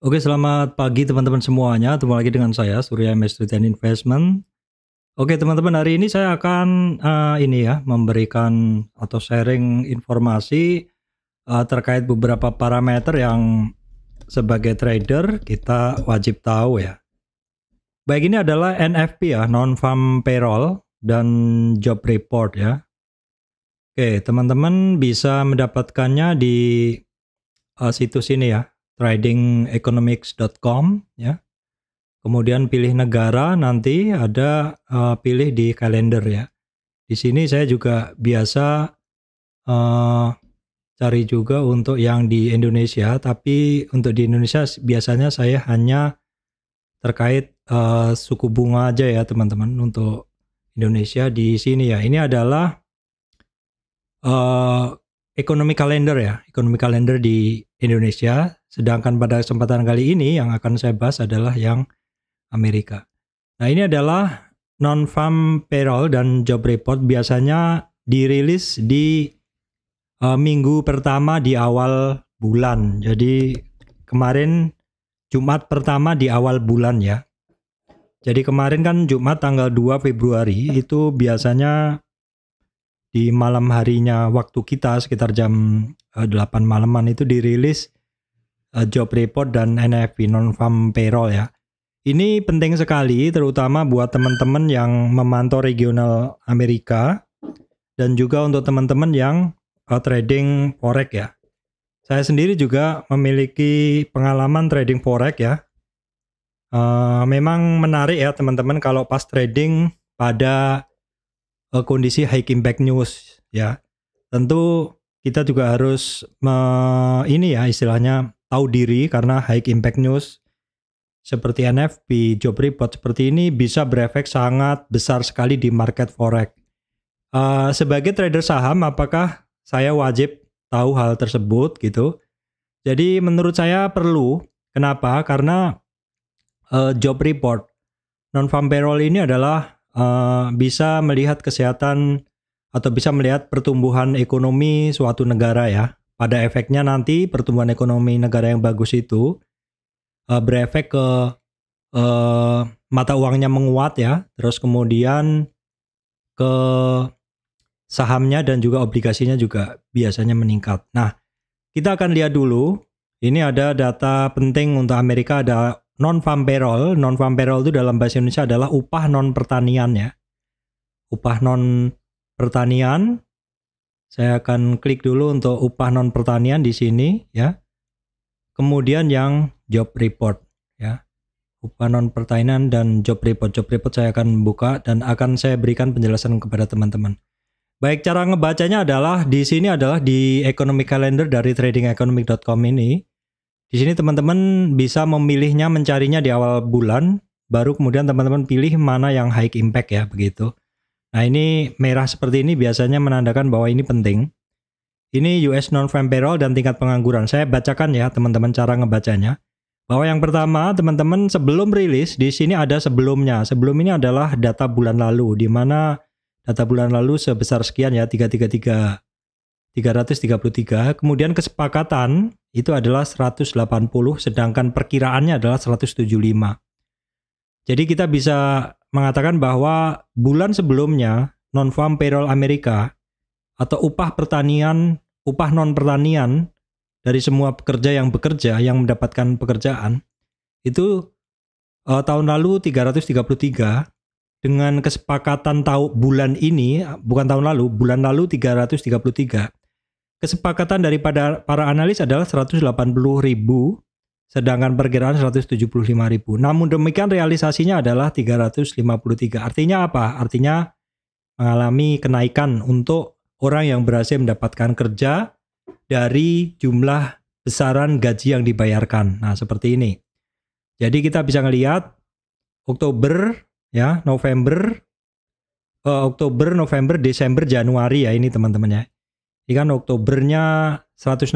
Oke, selamat pagi teman-teman semuanya. Ketemu lagi dengan saya Surya Mestritan Investment. Oke, teman-teman, hari ini saya akan uh, ini ya, memberikan atau sharing informasi uh, terkait beberapa parameter yang sebagai trader kita wajib tahu ya. Baik, ini adalah NFP ya, non farm payroll dan job report ya. Oke, teman-teman bisa mendapatkannya di uh, situs ini ya, tradingeconomics.com ya. Kemudian pilih negara nanti ada uh, pilih di kalender ya. Di sini saya juga biasa uh, cari juga untuk yang di Indonesia, tapi untuk di Indonesia biasanya saya hanya terkait uh, suku bunga aja ya teman-teman untuk Indonesia di sini ya. Ini adalah uh, ekonomi kalender ya, ekonomi kalender di Indonesia Sedangkan pada kesempatan kali ini yang akan saya bahas adalah yang Amerika. Nah ini adalah non-farm payroll dan job report biasanya dirilis di uh, minggu pertama di awal bulan. Jadi kemarin Jumat pertama di awal bulan ya. Jadi kemarin kan Jumat tanggal 2 Februari itu biasanya di malam harinya waktu kita sekitar jam 8 e, malaman itu dirilis Eh, job report dan NFP non farm payroll ya. Ini penting sekali terutama buat teman-teman yang memantau regional Amerika dan juga untuk teman-teman yang uh, trading forex ya. Saya sendiri juga memiliki pengalaman trading forex ya. Uh, memang menarik ya teman-teman kalau pas trading pada uh, kondisi high impact news ya. Tentu kita juga harus me, ini ya istilahnya tahu diri karena high impact news seperti NFP, job report seperti ini bisa berefek sangat besar sekali di market forex. Uh, sebagai trader saham, apakah saya wajib tahu hal tersebut gitu? Jadi menurut saya perlu. Kenapa? Karena uh, job report non farm payroll ini adalah uh, bisa melihat kesehatan atau bisa melihat pertumbuhan ekonomi suatu negara ya pada efeknya nanti pertumbuhan ekonomi negara yang bagus itu uh, berefek ke uh, mata uangnya menguat ya, terus kemudian ke sahamnya dan juga obligasinya juga biasanya meningkat. Nah, kita akan lihat dulu. Ini ada data penting untuk Amerika ada non farm payroll. Non farm payroll itu dalam bahasa Indonesia adalah upah non pertanian ya. Upah non pertanian saya akan klik dulu untuk upah non pertanian di sini ya. Kemudian yang job report ya. Upah non pertanian dan job report. Job report saya akan buka dan akan saya berikan penjelasan kepada teman-teman. Baik cara ngebacanya adalah di sini adalah di economic calendar dari tradingeconomic.com ini. Di sini teman-teman bisa memilihnya mencarinya di awal bulan, baru kemudian teman-teman pilih mana yang high impact ya begitu. Nah ini merah seperti ini biasanya menandakan bahwa ini penting. Ini US non-farm payroll dan tingkat pengangguran. Saya bacakan ya teman-teman cara ngebacanya. Bahwa yang pertama teman-teman sebelum rilis di sini ada sebelumnya. Sebelum ini adalah data bulan lalu di mana data bulan lalu sebesar sekian ya 333 333. Kemudian kesepakatan itu adalah 180 sedangkan perkiraannya adalah 175. Jadi kita bisa mengatakan bahwa bulan sebelumnya non-farm payroll Amerika atau upah pertanian, upah non-pertanian dari semua pekerja yang bekerja yang mendapatkan pekerjaan itu uh, tahun lalu 333 dengan kesepakatan tahu bulan ini bukan tahun lalu bulan lalu 333 kesepakatan daripada para analis adalah 180 ribu sedangkan perkiraan 175.000. Namun demikian realisasinya adalah 353. Artinya apa? Artinya mengalami kenaikan untuk orang yang berhasil mendapatkan kerja dari jumlah besaran gaji yang dibayarkan. Nah, seperti ini. Jadi kita bisa melihat Oktober ya, November eh, Oktober, November, Desember, Januari ya ini teman-teman ya. Ini kan Oktobernya 165,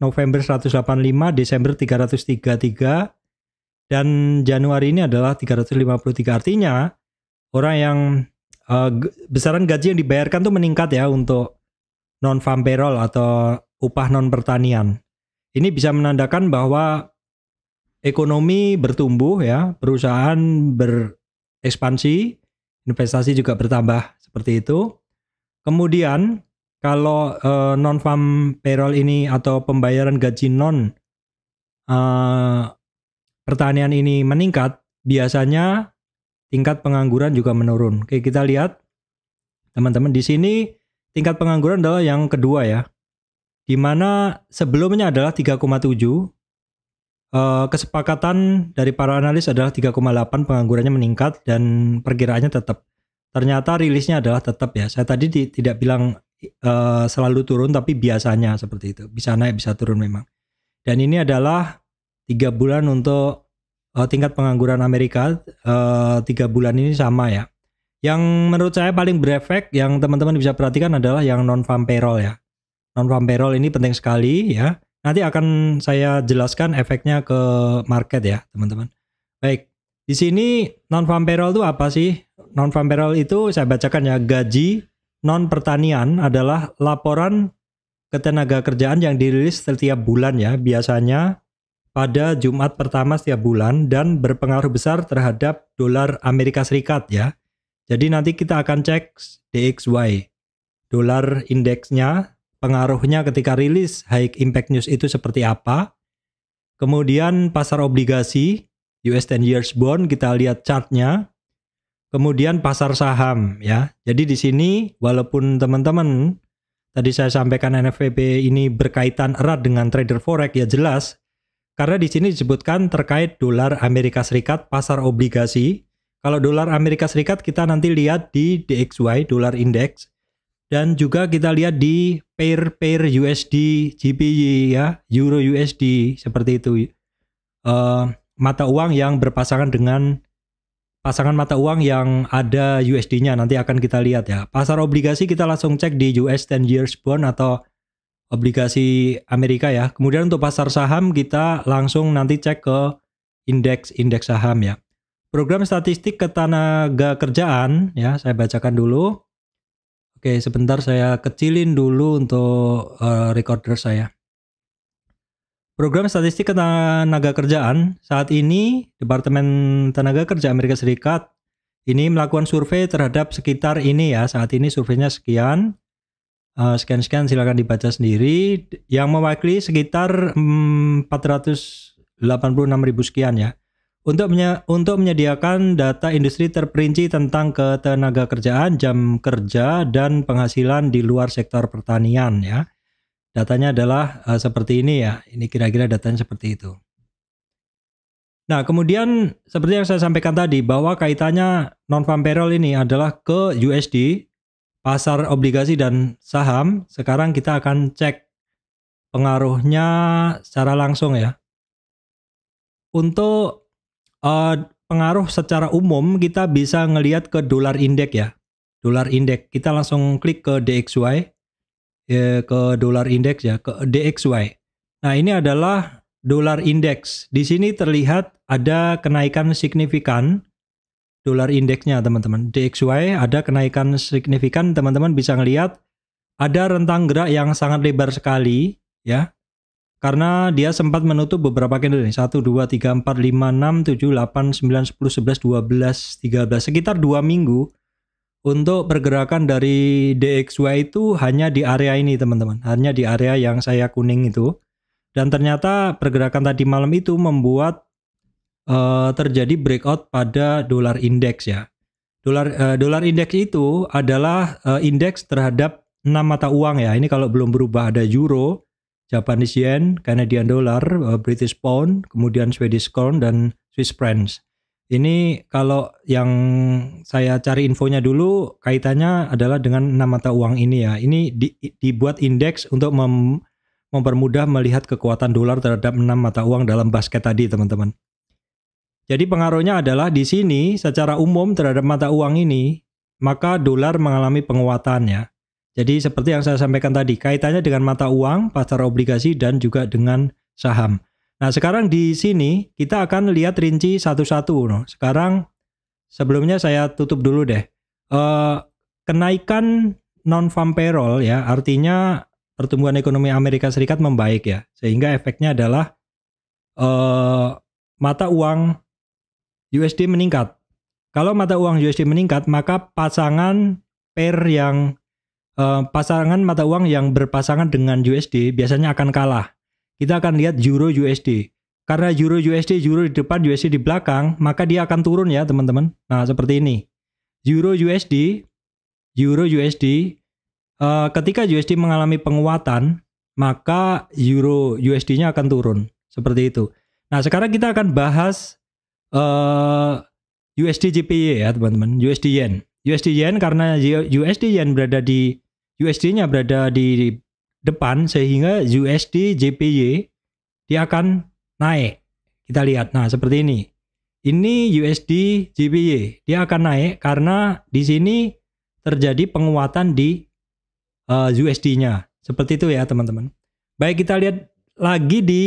November 185, Desember 333, dan Januari ini adalah 353. Artinya orang yang uh, besaran gaji yang dibayarkan tuh meningkat ya untuk non farm payroll atau upah non pertanian. Ini bisa menandakan bahwa ekonomi bertumbuh ya, perusahaan berekspansi, investasi juga bertambah seperti itu. Kemudian kalau uh, eh, non farm payroll ini atau pembayaran gaji non uh, pertanian ini meningkat, biasanya tingkat pengangguran juga menurun. Oke, kita lihat teman-teman di sini tingkat pengangguran adalah yang kedua ya. Di mana sebelumnya adalah 3,7 Uh, eh, kesepakatan dari para analis adalah 3,8 penganggurannya meningkat dan perkiraannya tetap. Ternyata rilisnya adalah tetap ya. Saya tadi tidak bilang uh, selalu turun tapi biasanya seperti itu bisa naik bisa turun memang dan ini adalah tiga bulan untuk uh, tingkat pengangguran Amerika eh, tiga uh, bulan ini sama ya yang menurut saya paling berefek yang teman-teman bisa perhatikan adalah yang non farm payroll ya non farm payroll ini penting sekali ya nanti akan saya jelaskan efeknya ke market ya teman-teman baik di sini non farm payroll itu apa sih non farm payroll itu saya bacakan ya gaji non pertanian adalah laporan ketenaga kerjaan yang dirilis setiap bulan ya, biasanya pada Jumat pertama setiap bulan dan berpengaruh besar terhadap dolar Amerika Serikat ya. Jadi nanti kita akan cek DXY, dolar indeksnya, pengaruhnya ketika rilis high impact news itu seperti apa. Kemudian pasar obligasi, US 10 years bond kita lihat chartnya. Kemudian pasar saham ya. Jadi di sini walaupun teman-teman tadi saya sampaikan NFPB ini berkaitan erat dengan trader forex ya jelas karena di sini disebutkan terkait dolar Amerika Serikat pasar obligasi. Kalau dolar Amerika Serikat kita nanti lihat di DXY dolar index dan juga kita lihat di pair pair USD GBP ya Euro USD seperti itu uh, mata uang yang berpasangan dengan pasangan mata uang yang ada USD-nya nanti akan kita lihat ya. Pasar obligasi kita langsung cek di US 10 years bond atau obligasi Amerika ya. Kemudian untuk pasar saham kita langsung nanti cek ke indeks indeks saham ya. Program statistik ketenaga kerjaan ya, saya bacakan dulu. Oke, sebentar saya kecilin dulu untuk uh, recorder saya. Program Statistik tenaga Kerjaan saat ini Departemen Tenaga Kerja Amerika Serikat ini melakukan survei terhadap sekitar ini ya saat ini surveinya sekian uh, eh, sekian sekian silakan dibaca sendiri yang mewakili sekitar 486 mm, ribu sekian ya untuk menye untuk menyediakan data industri terperinci tentang ketenaga kerjaan jam kerja dan penghasilan di luar sektor pertanian ya datanya adalah uh, seperti ini ya. Ini kira-kira datanya seperti itu. Nah, kemudian seperti yang saya sampaikan tadi bahwa kaitannya non farm payroll ini adalah ke USD, pasar obligasi dan saham. Sekarang kita akan cek pengaruhnya secara langsung ya. Untuk uh, pengaruh secara umum kita bisa ngelihat ke dolar indeks ya. Dolar indeks kita langsung klik ke DXY ya, ke dolar indeks ya, ke DXY. Nah, ini adalah dolar indeks. Di sini terlihat ada kenaikan signifikan dolar indeksnya, teman-teman. DXY ada kenaikan signifikan, teman-teman bisa ngelihat ada rentang gerak yang sangat lebar sekali ya. Karena dia sempat menutup beberapa candle nih. 1 2 3 4 5 6 7 8 9 10 11 12 13 sekitar 2 minggu untuk pergerakan dari DXY itu hanya di area ini teman-teman, hanya di area yang saya kuning itu. Dan ternyata pergerakan tadi malam itu membuat uh, terjadi breakout pada dolar indeks ya. Dolar uh, dolar indeks itu adalah uh, indeks terhadap enam mata uang ya. Ini kalau belum berubah ada euro, Japanese yen, Canadian dollar, British pound, kemudian Swedish Kron dan Swiss francs. Ini kalau yang saya cari infonya dulu kaitannya adalah dengan enam mata uang ini ya. Ini di, dibuat indeks untuk mem, mempermudah melihat kekuatan dolar terhadap enam mata uang dalam basket tadi, teman-teman. Jadi pengaruhnya adalah di sini secara umum terhadap mata uang ini, maka dolar mengalami penguatan ya. Jadi seperti yang saya sampaikan tadi, kaitannya dengan mata uang, pasar obligasi dan juga dengan saham. Nah, sekarang di sini kita akan lihat rinci satu-satu. Sekarang sebelumnya saya tutup dulu deh. Eh, kenaikan non farm payroll ya, artinya pertumbuhan ekonomi Amerika Serikat membaik ya. Sehingga efeknya adalah eh, mata uang USD meningkat. Kalau mata uang USD meningkat, maka pasangan pair yang eh, pasangan mata uang yang berpasangan dengan USD biasanya akan kalah. Kita akan lihat euro USD. Karena euro USD, euro di depan, USD di belakang, maka dia akan turun ya teman-teman. Nah seperti ini. Euro USD, euro USD, uh, ketika USD mengalami penguatan, maka euro USD-nya akan turun. Seperti itu. Nah sekarang kita akan bahas uh, USD JPY ya teman-teman, USD Yen. USD Yen karena USD Yen berada di USD-nya berada di depan sehingga USD JPY dia akan naik. Kita lihat. Nah, seperti ini. Ini USD JPY. Dia akan naik karena di sini terjadi penguatan di uh, eh, USD-nya. Seperti itu ya, teman-teman. Baik, kita lihat lagi di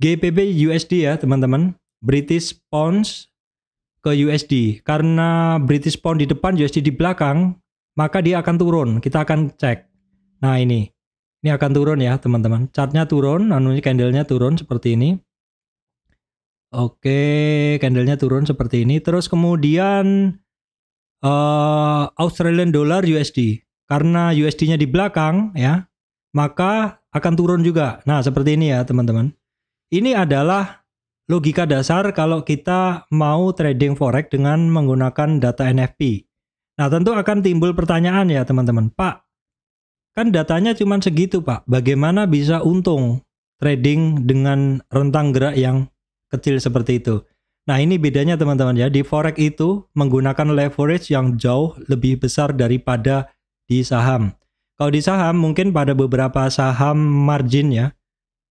GBP USD ya, teman-teman. British Pounds ke USD. Karena British Pound di depan, USD di belakang, maka dia akan turun. Kita akan cek. Nah, ini. Ini akan turun ya teman-teman. Chartnya turun, anunya candlenya turun seperti ini. Oke, candlenya turun seperti ini. Terus kemudian uh, Australian dollar USD karena USD-nya di belakang ya, maka akan turun juga. Nah seperti ini ya teman-teman. Ini adalah logika dasar kalau kita mau trading forex dengan menggunakan data NFP. Nah tentu akan timbul pertanyaan ya teman-teman. Pak, Kan datanya cuma segitu, Pak. Bagaimana bisa untung trading dengan rentang gerak yang kecil seperti itu? Nah, ini bedanya teman-teman ya. Di forex itu menggunakan leverage yang jauh lebih besar daripada di saham. Kalau di saham mungkin pada beberapa saham margin ya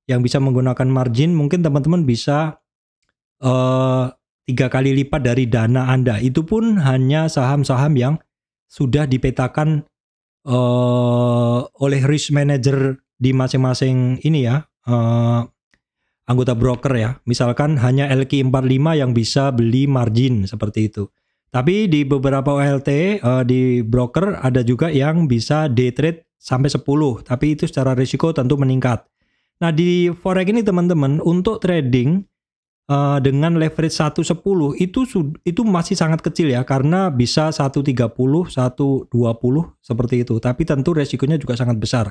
yang bisa menggunakan margin mungkin teman-teman bisa uh, kali lipat dari dana Anda. Itu pun hanya saham-saham yang sudah dipetakan uh, oleh risk manager di masing-masing ini ya uh, anggota broker ya. Misalkan hanya LQ45 yang bisa beli margin seperti itu. Tapi di beberapa OLT uh, eh, di broker ada juga yang bisa day trade sampai 10, tapi itu secara risiko tentu meningkat. Nah, di forex ini teman-teman untuk trading Eh, dengan leverage 110 itu itu masih sangat kecil ya karena bisa 130, 120 seperti itu. Tapi tentu resikonya juga sangat besar.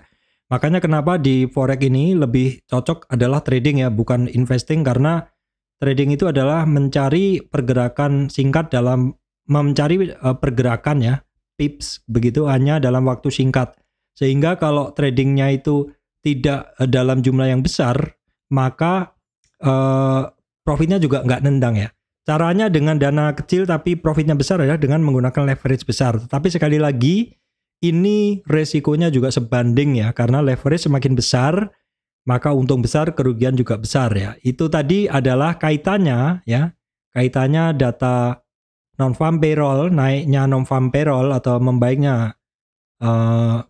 Makanya kenapa di forex ini lebih cocok adalah trading ya, bukan investing karena trading itu adalah mencari pergerakan singkat dalam mencari uh, pergerakan ya, pips begitu hanya dalam waktu singkat. Sehingga kalau tradingnya itu tidak eh, dalam jumlah yang besar, maka eh, profitnya juga nggak nendang ya. Caranya dengan dana kecil tapi profitnya besar adalah dengan menggunakan leverage besar. Tapi sekali lagi ini resikonya juga sebanding ya karena leverage semakin besar maka untung besar kerugian juga besar ya. Itu tadi adalah kaitannya ya. Kaitannya data non farm payroll naiknya non farm payroll atau membaiknya uh,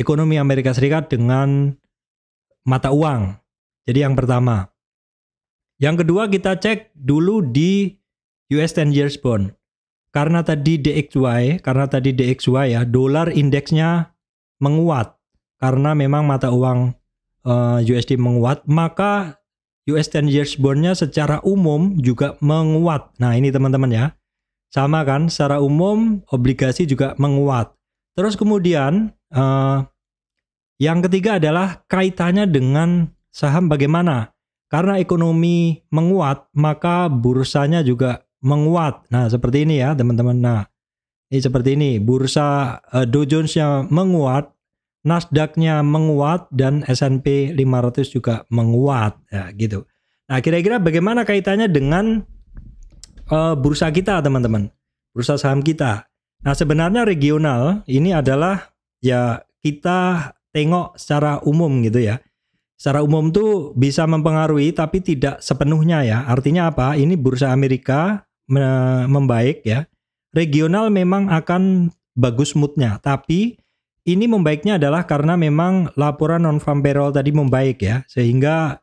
ekonomi Amerika Serikat dengan mata uang. Jadi yang pertama yang kedua kita cek dulu di US 10 years bond. Karena tadi DXY, karena tadi DXY ya, dolar indeksnya menguat karena memang mata uang uh, eh, USD menguat, maka US 10 years bondnya secara umum juga menguat. Nah, ini teman-teman ya. Sama kan, secara umum obligasi juga menguat. Terus kemudian uh, yang ketiga adalah kaitannya dengan saham bagaimana? Karena ekonomi menguat, maka bursanya juga menguat. Nah, seperti ini ya, teman-teman. Nah, ini seperti ini. Bursa uh, Dow Jones-nya menguat, Nasdaqnya menguat dan S&P 500 juga menguat ya gitu. Nah, kira-kira bagaimana kaitannya dengan uh, bursa kita, teman-teman? Bursa saham kita. Nah, sebenarnya regional ini adalah ya kita tengok secara umum gitu ya secara umum tuh bisa mempengaruhi tapi tidak sepenuhnya ya. Artinya apa? Ini bursa Amerika membaik ya. Regional memang akan bagus moodnya, tapi ini membaiknya adalah karena memang laporan non farm payroll tadi membaik ya, sehingga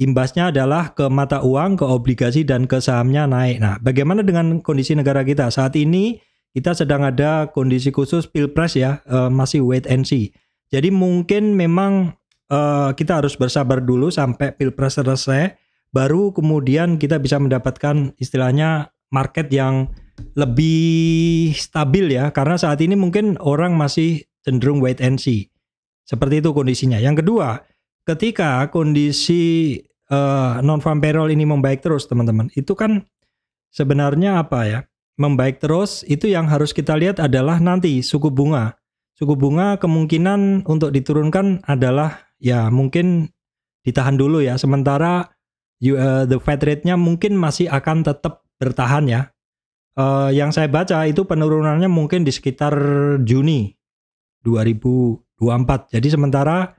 imbasnya adalah ke mata uang, ke obligasi dan ke sahamnya naik. Nah, bagaimana dengan kondisi negara kita saat ini? Kita sedang ada kondisi khusus pilpres ya, eh, masih wait and see. Jadi mungkin memang Eh, kita harus bersabar dulu sampai pilpres selesai, baru kemudian kita bisa mendapatkan istilahnya market yang lebih stabil ya, karena saat ini mungkin orang masih cenderung wait and see. Seperti itu kondisinya. Yang kedua, ketika kondisi uh, eh, non farm payroll ini membaik terus, teman-teman, itu kan sebenarnya apa ya? Membaik terus itu yang harus kita lihat adalah nanti suku bunga. Suku bunga kemungkinan untuk diturunkan adalah ya mungkin ditahan dulu ya. Sementara you, uh, the Fed rate-nya mungkin masih akan tetap bertahan ya. Uh, yang saya baca itu penurunannya mungkin di sekitar Juni 2024. Jadi sementara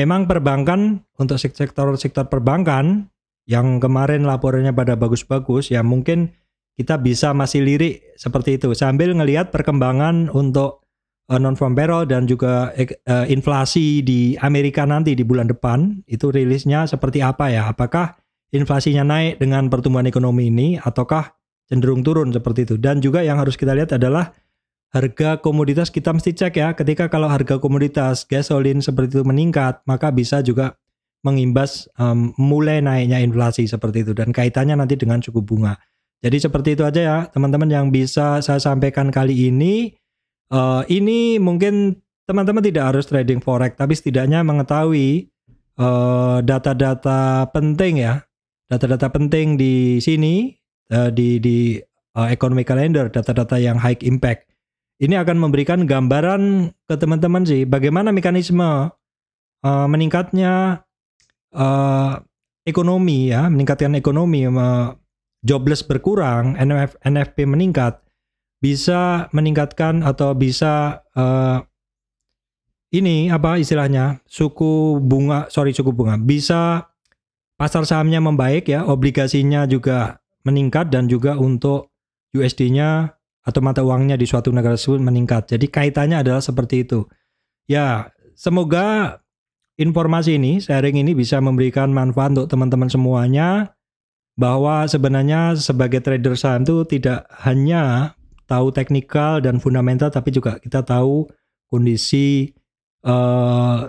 memang perbankan untuk sektor-sektor perbankan yang kemarin laporannya pada bagus-bagus ya mungkin kita bisa masih lirik seperti itu sambil ngelihat perkembangan untuk uh, non farm payroll dan juga uh, inflasi di Amerika nanti di bulan depan itu rilisnya seperti apa ya? Apakah inflasinya naik dengan pertumbuhan ekonomi ini ataukah cenderung turun seperti itu? Dan juga yang harus kita lihat adalah harga komoditas kita mesti cek ya. Ketika kalau harga komoditas gasolin seperti itu meningkat, maka bisa juga mengimbas um, mulai naiknya inflasi seperti itu dan kaitannya nanti dengan suku bunga. Jadi seperti itu aja ya teman-teman yang bisa saya sampaikan kali ini uh, ini mungkin teman-teman tidak harus trading forex, tapi setidaknya mengetahui eh, data-data uh, penting ya, data-data penting di sini uh, di di uh, economic calendar, data-data yang high impact. Ini akan memberikan gambaran ke teman-teman sih bagaimana mekanisme uh, meningkatnya uh, ekonomi ya, meningkatkan ekonomi, uh, jobless berkurang, NF, NFP meningkat bisa meningkatkan atau bisa uh, ini apa istilahnya suku bunga sorry suku bunga bisa pasar sahamnya membaik ya obligasinya juga meningkat dan juga untuk USD-nya atau mata uangnya di suatu negara tersebut meningkat jadi kaitannya adalah seperti itu ya semoga informasi ini sharing ini bisa memberikan manfaat untuk teman-teman semuanya bahwa sebenarnya sebagai trader saham itu tidak hanya tahu teknikal dan fundamental tapi juga kita tahu kondisi uh,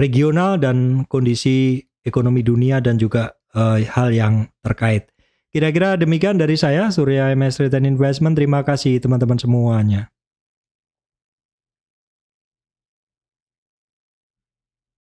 regional dan kondisi ekonomi dunia dan juga uh, hal yang terkait. Kira-kira demikian dari saya Surya MS Return Investment. Terima kasih teman-teman semuanya.